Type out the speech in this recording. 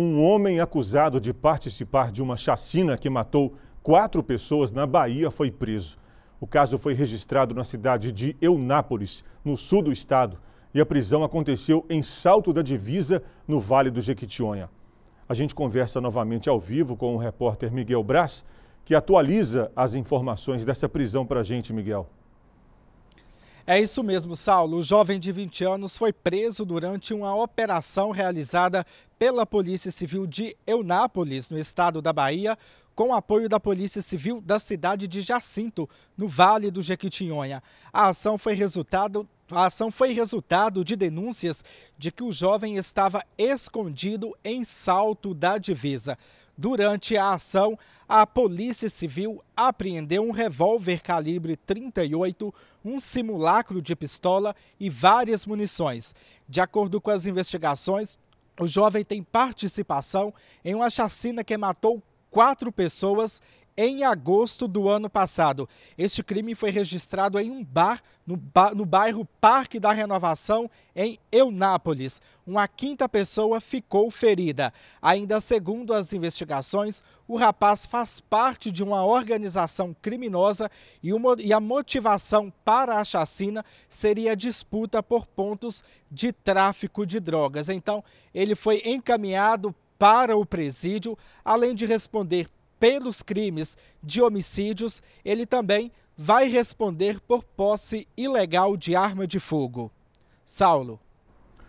Um homem acusado de participar de uma chacina que matou quatro pessoas na Bahia foi preso. O caso foi registrado na cidade de Eunápolis, no sul do estado, e a prisão aconteceu em Salto da Divisa, no Vale do Jequitinhonha. A gente conversa novamente ao vivo com o repórter Miguel Braz, que atualiza as informações dessa prisão para a gente, Miguel. É isso mesmo, Saulo. O jovem de 20 anos foi preso durante uma operação realizada pela Polícia Civil de Eunápolis, no estado da Bahia, com apoio da Polícia Civil da cidade de Jacinto, no Vale do Jequitinhonha. A ação foi resultado a ação foi resultado de denúncias de que o jovem estava escondido em salto da divisa. Durante a ação, a Polícia Civil apreendeu um revólver calibre 38, um simulacro de pistola e várias munições. De acordo com as investigações, o jovem tem participação em uma chacina que matou quatro pessoas em agosto do ano passado. Este crime foi registrado em um bar no, ba no bairro Parque da Renovação, em Eunápolis. Uma quinta pessoa ficou ferida. Ainda segundo as investigações, o rapaz faz parte de uma organização criminosa e, uma, e a motivação para a chacina seria disputa por pontos de tráfico de drogas. Então, ele foi encaminhado para o presídio, além de responder pelos crimes de homicídios, ele também vai responder por posse ilegal de arma de fogo. Saulo.